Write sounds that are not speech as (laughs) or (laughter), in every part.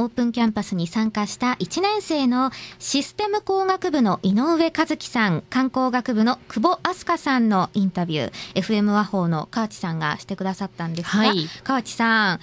オープンキャンパスに参加した1年生のシステム工学部の井上和樹さん、観光学部の久保飛鳥さんのインタビュー、FM 和法の河内さんがしてくださったんですが、はい、河内さん、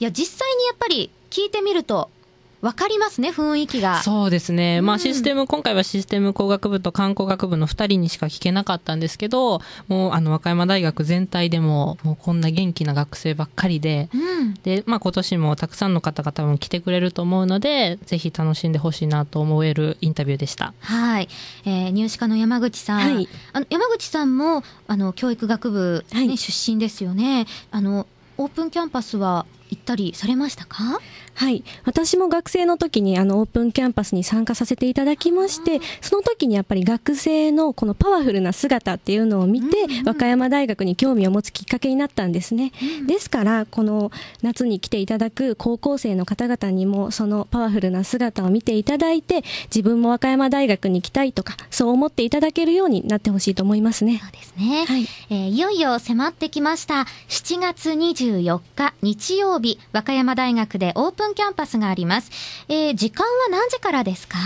いや、実際にやっぱり聞いてみると、分かりますね、雰囲気が。そうですね、まあ、システム、今回はシステム工学部と観光学部の2人にしか聞けなかったんですけど、もうあの和歌山大学全体でも、もうこんな元気な学生ばっかりで、うん、でまあ今年もたくさんの方が多分来てくれると思うので、ぜひ楽しんでほしいなと思えるインタビューでした。はい、えー、入試課の山口さん、はい、あの山口さんもあの教育学部ね、ね、はい、出身ですよね。あのオープンキャンパスは行ったりされましたかはい。私も学生の時にあのオープンキャンパスに参加させていただきまして、その時にやっぱり学生のこのパワフルな姿っていうのを見て、うんうん、和歌山大学に興味を持つきっかけになったんですね。うん、ですから、この夏に来ていただく高校生の方々にもそのパワフルな姿を見ていただいて、自分も和歌山大学に行きたいとか、そう思っていただけるようになってほしいと思いますね。そうですね。はい、えー、いよいよ迫ってきました。7月24日日曜日、和歌山大学でオープン分キャンパスがあります。えー、時間は何時からですか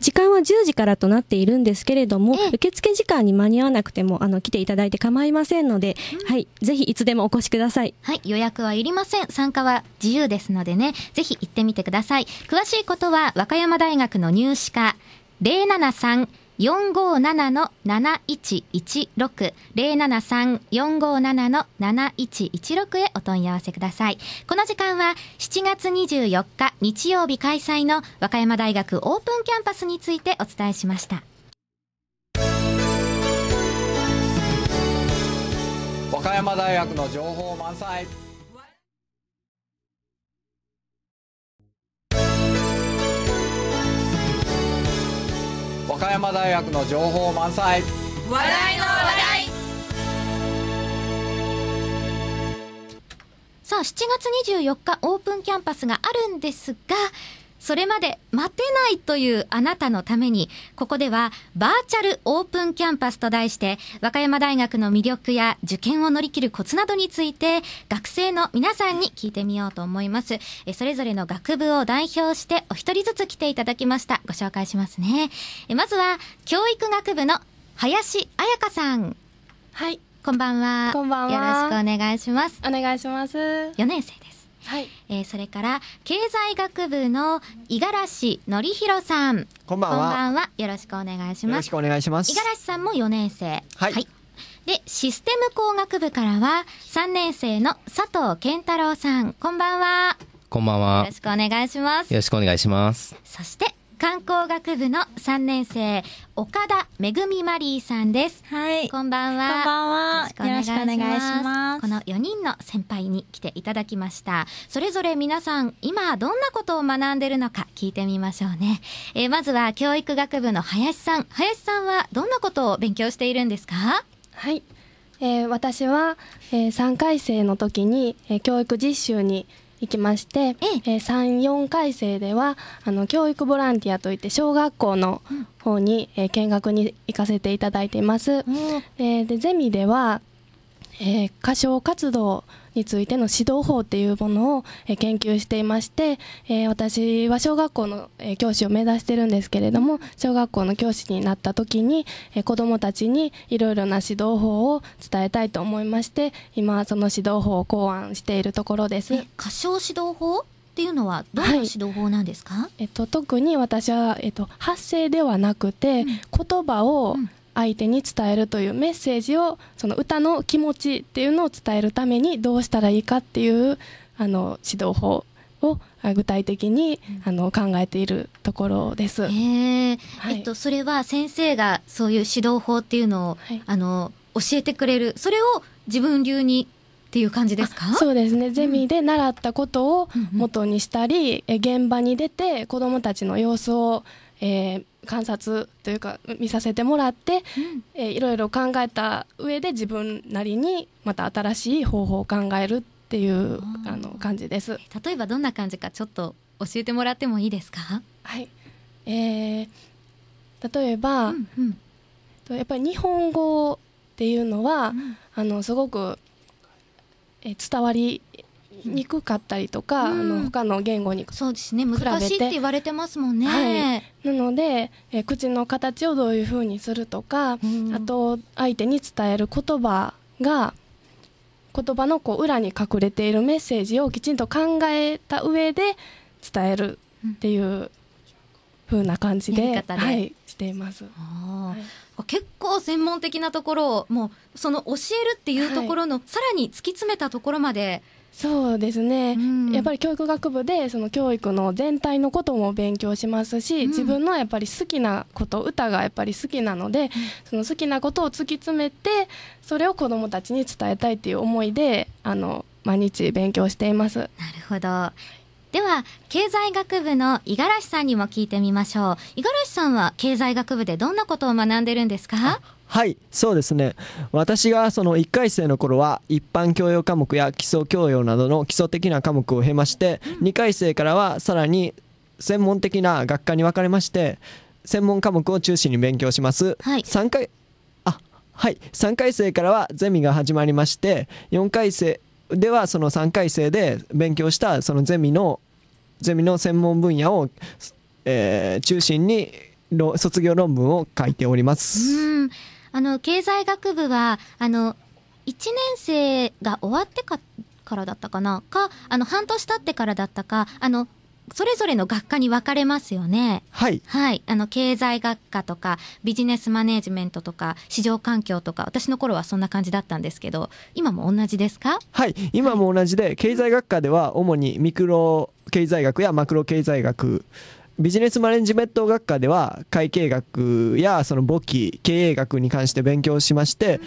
時間は10時からとなっているんですけれども、受付時間に間に合わなくても、あの、来ていただいて構いませんので、うん、はい、ぜひいつでもお越しください。はい、予約はいりません。参加は自由ですのでね、ぜひ行ってみてください。詳しいことは、和歌山大学の入試課、073 457-7116 073-457-7116へお問い合わせください。この時間は7月24日日曜日開催の和歌山大学オープンキャンパスについてお伝えしました。和歌山大学の情報満載。岡山大学の情報満載笑いの話題さあ7月24日オープンキャンパスがあるんですがそれまで待てないというあなたのために、ここではバーチャルオープンキャンパスと題して、和歌山大学の魅力や受験を乗り切るコツなどについて、学生の皆さんに聞いてみようと思います。えそれぞれの学部を代表して、お一人ずつ来ていただきました。ご紹介しますね。えまずは、教育学部の林彩香さん。はい。こんばんは。こんばんは。よろしくお願いします。お願いします。4年生です。はい、えー、それから経済学部の五十嵐則弘さんこんばんはこんばんはよろしくお願いしますよろしくお願いします五十嵐さんも4年生はい、はい、でシステム工学部からは3年生の佐藤健太郎さんこんばんはこんばんはよろしくお願いしますよろしくお願いしますそして観光学部の3年生、岡田めぐみマリーさんです。はい。こんばんは。こんばんは。よろしくお願いします。この4人の先輩に来ていただきました。それぞれ皆さん、今どんなことを学んでるのか聞いてみましょうね。えー、まずは教育学部の林さん。林さんはどんなことを勉強しているんですかはい。えー、私は、えー、3回生の時に、え教育実習に行きまして、えー、34回生ではあの教育ボランティアといって小学校の方に、えー、見学に行かせていただいています。うん、でゼミでは、えー、歌唱活動についての指導法っていうものを研究していまして、私は小学校の教師を目指してるんですけれども、小学校の教師になった時に、子どもたちにいろいろな指導法を伝えたいと思いまして、今その指導法を考案しているところです。歌唱指導法っていうのはどういう指導法なんですか、はい、えっと、特に私は、えっと、発声ではなくて、うん、言葉を、うん相手に伝えるというメッセージをその歌の気持ちっていうのを伝えるためにどうしたらいいかっていうあの指導法を具体的に、あの考えているところです。えはい、えっとそれは先生がそういう指導法っていうのを、はい、あの教えてくれるそれを自分流にっていう感じですかそうですねゼミで習ったことを元にしたり、うん、現場に出て子どもたちの様子を、えー、観察というか見させてもらって、うん、えいろいろ考えた上で自分なりにまた新しい方法を考えるっていうあの感じです。例えばどんな感じかちょっと教えてもらってもいいですか。はい。えー、例えば、うんうん、やっぱり日本語っていうのは、うん、あのすごく、えー、伝わりにくかったりとか、うん、あの他の言語にそうですね難しいって言われてますもんね、はい、なので、え口の形をどういうふうにするとか、うん、あと相手に伝える言葉が言葉のこう裏に隠れているメッセージをきちんと考えた上で伝えるっていう風な感じでで、はい、しています。はい、結構専門的なところをもうその教えるっていうところの、さらに突き詰めたところまでそうですね、うん、やっぱり教育学部でその教育の全体のことも勉強しますし、うん、自分のやっぱり好きなこと歌がやっぱり好きなので、うん、その好きなことを突き詰めてそれを子どもたちに伝えたいっていう思いであの毎日勉強しています。なるほどでは経済学部の五十嵐さんにも聞いてみましょう五十嵐さんは経済学部でどんなことを学んでるんですかはい、そうですね。私がその1回生の頃は一般教養科目や基礎教養などの基礎的な科目を経まして、2回生からはさらに専門的な学科に分かれまして、専門科目を中心に勉強します。はい、3回あはい3回生からはゼミが始まりまして4回生ではその3回生で勉強したそのゼミのゼミの専門分野を、えー、中心に卒業論文を書いております。あの、経済学部は、あの、1年生が終わってかからだったかなか、あの、半年経ってからだったか、あの、それぞれの学科に分かれますよね。はい。はい。あの、経済学科とか、ビジネスマネジメントとか、市場環境とか、私の頃はそんな感じだったんですけど、今も同じですかはい。今も同じで、はい、経済学科では主にミクロ経済学やマクロ経済学ビジネスマネジメント学科では会計学やその簿記経営学に関して勉強しまして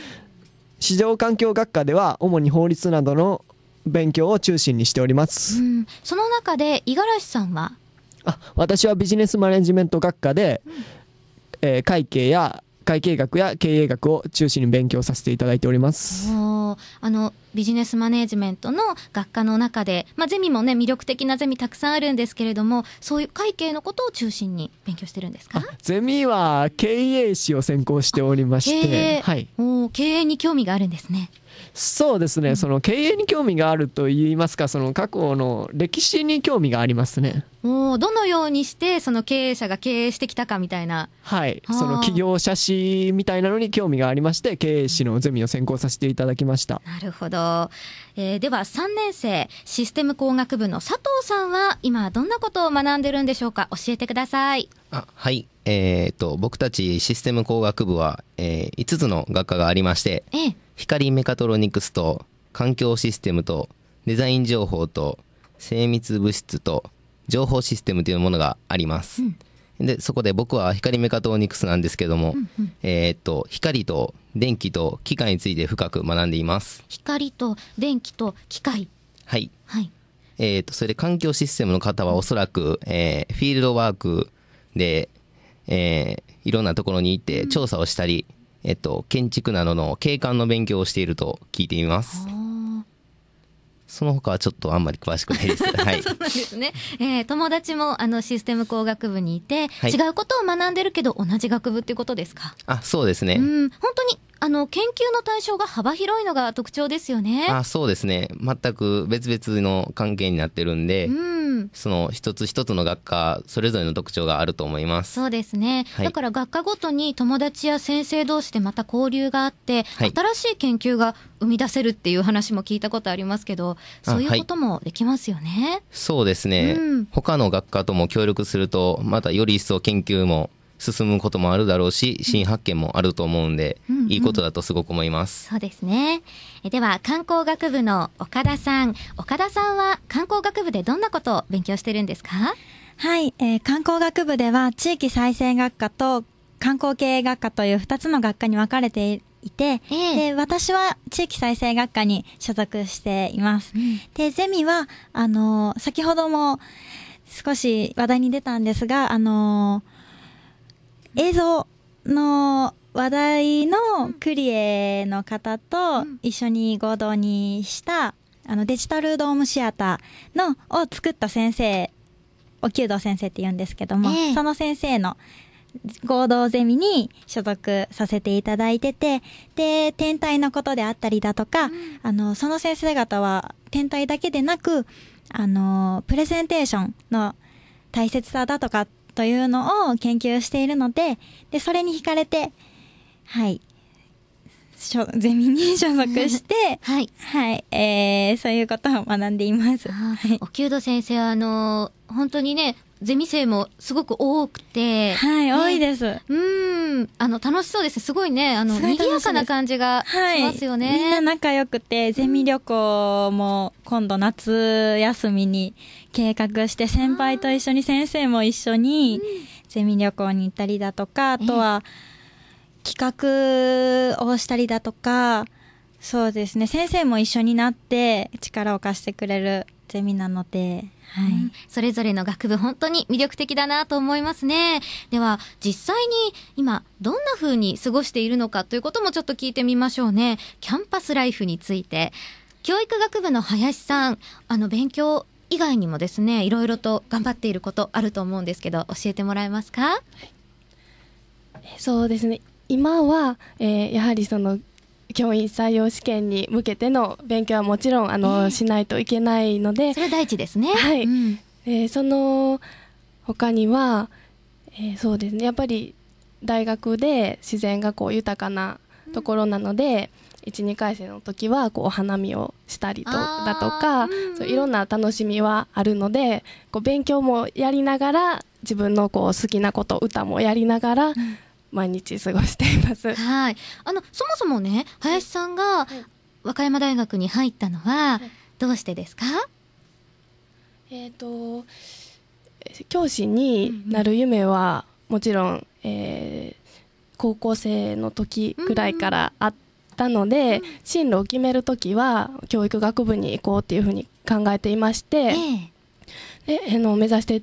市場環境学科では主に法律などの勉強を中心にしております、うん、その中で五十嵐さんはあ私はビジネスマネジメント学科で、うん、えー、会計や会計学や経営学を中心に勉強させていただいております。あのビジネスマネジメントの学科の中で、まあ、ゼミもね魅力的なゼミたくさんあるんですけれどもそういう会計のことを中心に勉強してるんですかゼミは経営史を専攻しておりまして、はい、お経営に興味があるんですねそうですね、その経営に興味があると言いますか、その過去の歴史に興味がありますね。おどのようにして、その経営者が経営してきたかみたいな。はい、その企業写真みたいなのに興味がありまして、経営史のゼミを専攻させていただきました。なるほど。えー、では、3年生、システム工学部の佐藤さんは、今、どんなことを学んでるんでしょうか、教えてください。あはい、えーと、と僕たちシステム工学部は、えー、5つの学科がありまして、ええ光メカトロニクスと環境システムとデザイン情報と精密物質と情報システムというものがあります。うんでそこで僕は光メカトロニクスなんですけども、うんうん、えっと光と電気と機械について深く学んでいます光と電気と機械はい、はい、えっとそれで環境システムの方はおそらく、えー、フィールドワークで、えー、いろんなところに行って調査をしたり、うんえっと、建築などの景観の勉強をしていると聞いています。その他はちょっとあんまり詳しくないです。(laughs) はい、そうなんですね。えー、友達もあのシステム工学部にいて、はい、違うことを学んでるけど同じ学部っていうことですか。あ、そうですね。うん、本当にあの研究の対象が幅広いのが特徴ですよね。あ、そうですね。全く別々の関係になってるんで。うんその一つ一つの学科それぞれの特徴があると思いますそうですね、はい、だから学科ごとに友達や先生同士でまた交流があって、はい、新しい研究が生み出せるっていう話も聞いたことありますけどそういうこともできますよね、はい、そうですね、うん、他の学科とも協力するとまたより一層研究も進むこともあるだろうし新発見もあると思うんで、うんうん、いいことだとすごく思います。そうですねえでは観光学部の岡田さん岡田さんは観光学部でどんなことを勉強してるんですかはい、えー、観光学部では地域再生学科と観光経営学科という2つの学科に分かれていて、えー、で私は地域再生学科に所属しています。うん、でゼミはあの先ほども少し話題に出たんですが、あのー、映像の話題のクリエの方と一緒に合同にしたあのデジタルドームシアターのを作った先生お弓道先生って言うんですけども、えー、その先生の合同ゼミに所属させていただいててで天体のことであったりだとか、うん、あのその先生方は天体だけでなくあのプレゼンテーションの大切さだとかっというのを研究しているので、で、それに惹かれて、はい、ゼミに所属して、(laughs) はい。はい。えー、そういうことを学んでいます。はい、お給度先生、あの、本当にね、ゼミ生もすごく多くて。はい、ね、多いです。うん。あの、楽しそうです。すごいね、あの、賑やかな感じがしますよね。はい、みんな仲良くて、ゼミ旅行も今度夏休みに計画して、先輩と一緒に先生も一緒に、ゼミ旅行に行ったりだとか、あとは、企画をしたりだとか、そうですね、先生も一緒になって力を貸してくれるゼミなので、はい、それぞれの学部本当に魅力的だなと思いますね。では実際に今どんな風に過ごしているのかということもちょっと聞いてみましょうね。キャンパスライフについて教育学部の林さん、あの勉強以外にもですね、いろいろと頑張っていることあると思うんですけど、教えてもらえますか。はい、そうですね。今は、えー、やはりその教員採用試験に向けての勉強はもちろんあの、えー、しないといけないのでそれ第一ですねはい、うん、えー、その他には、えー、そうですねやっぱり大学で自然がこう豊かなところなので、うん、12回生の時はこうお花見をしたりとだとか、うん、そういろんな楽しみはあるのでこう勉強もやりながら自分のこう好きなこと歌もやりながら、うん毎日過ごしています。はい。あのそもそもね、林さんが和歌山大学に入ったのはどうしてですか？えっ、ー、と教師になる夢はもちろん、えー、高校生の時くらいからあったので、うんうん、進路を決める時は教育学部に行こうっていうふうに考えていまして、えー、であの目指して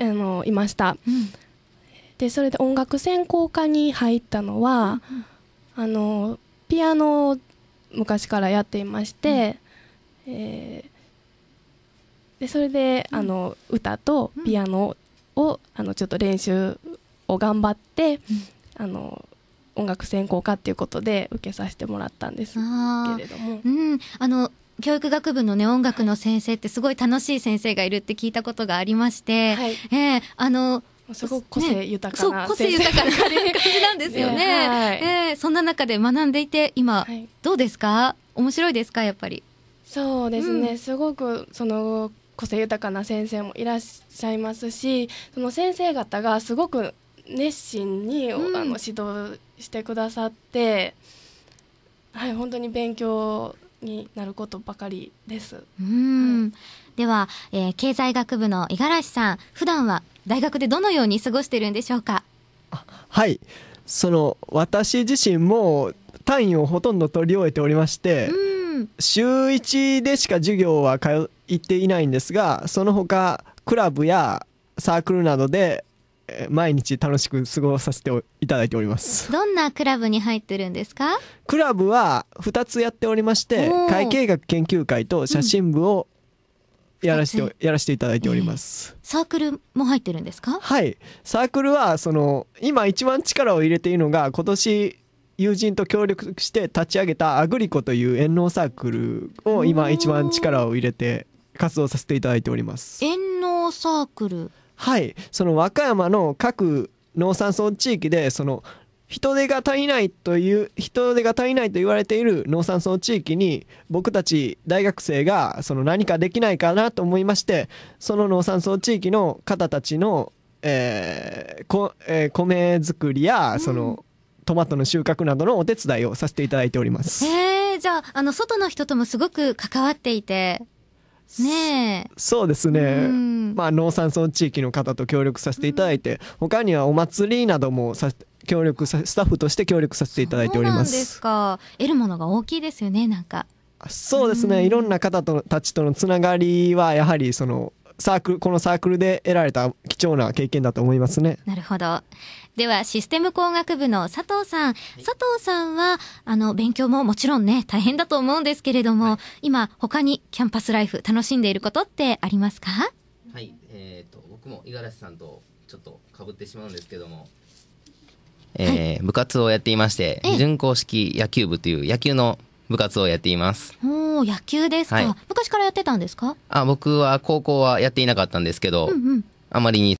あのいました。うんでそれで音楽専攻科に入ったのは、うん、あのピアノを昔からやっていまして、うん、えー、でそれで、うん、あの歌とピアノを、あのちょっと練習を頑張って、あの音楽専攻科っていうことで受けさせてもらったんですけれども。うん、あの教育学部のね音楽の先生ってすごい楽しい先生がいるって聞いたことがありまして、はい、えー、あのすごく個性豊かな、ね、個性豊かな感じなんですよね (laughs) ね、はい、えー、そんな中で学んでいて今、はい、どうですか面白いですかやっぱりそうですね、うん、すごくその個性豊かな先生もいらっしゃいますしその先生方がすごく熱心に、うん、あの指導してくださってはい本当に勉強になることばかりです。うん、はい、では、えー、経済学部の五十嵐さん普段は大学でどのように過ごしてるんでしょうかはいその私自身も単位をほとんど取り終えておりまして、うん、週1でしか授業は通っていないんですがその他クラブやサークルなどで毎日楽しく過ごさせていただいておりますどんなクラブに入ってるんですかクラブは2つやっておりまして会計学研究会と写真部を、うんやらしてやらしていただいております、えー、サークルも入ってるんですかはいサークルはその今一番力を入れているのが今年友人と協力して立ち上げたアグリコという遠納サークルを今一番力を入れて活動させていただいております遠納サークルはいその和歌山の各農産村地域でその人手が足りないという人手が足りないと言われている農産村地域に僕たち大学生がその何かできないかなと思いましてその農産村地域の方たちの、えーこえー、米作りやその、うん、トマトの収穫などのお手伝いをさせていただいております。えじゃああの外の人ともすごく関わっていてねそうですね、うん、まあ農産村地域の方と協力させていただいて、うん、他にはお祭りなどもさ協力さスタッフとして協力させていただいておりますですか得るものが大きいですよねなんかそうですね、うん、いろんな方とたちとのつながりはやはりそのサークルこのサークルで得られた貴重な経験だと思いますね。なるほど。ではシステム工学部の佐藤さん、はい、佐藤さんはあの勉強ももちろんね大変だと思うんですけれども、はい、今他にキャンパスライフ楽しんでいることってありますか？はい、えっ、ー、と僕も五十嵐さんとちょっとかぶってしまうんですけども、えー部活をやっていまして、準硬式野球部という野球の部活をやっています。おお野球ですか、はい昔からやってたんですかあ僕は高校はやっていなかったんですけど、うんうんあまりに